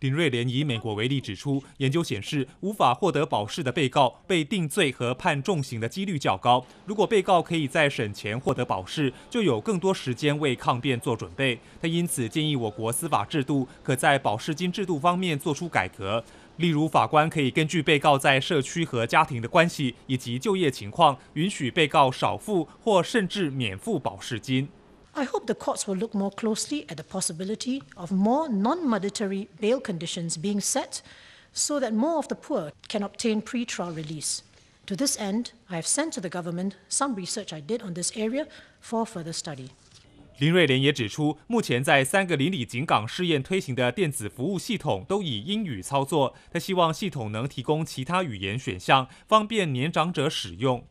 丁瑞莲以美国为例指出，研究显示无法获得保释的被告被定罪和判重刑的几率较高。如果被告可以在审前获得保释，就有更多时间为抗辩做准备。他因此建议我国司法制度可在保释金制度方面做出改革，例如法官可以根据被告在社区和家庭的关系以及就业情况，允许被告少付或甚至免付保释金。I hope the courts will look more closely at the possibility of more non-monetary bail conditions being set so that more of the poor can obtain pre-trial release. To this end, I have sent to the government some research I did on this area for further study. 林瑞莲也指出，目前在三个邻里警港试验推行的电子服务系统都以英语操作，他希望系统能提供其他语言选项，方便年长者使用。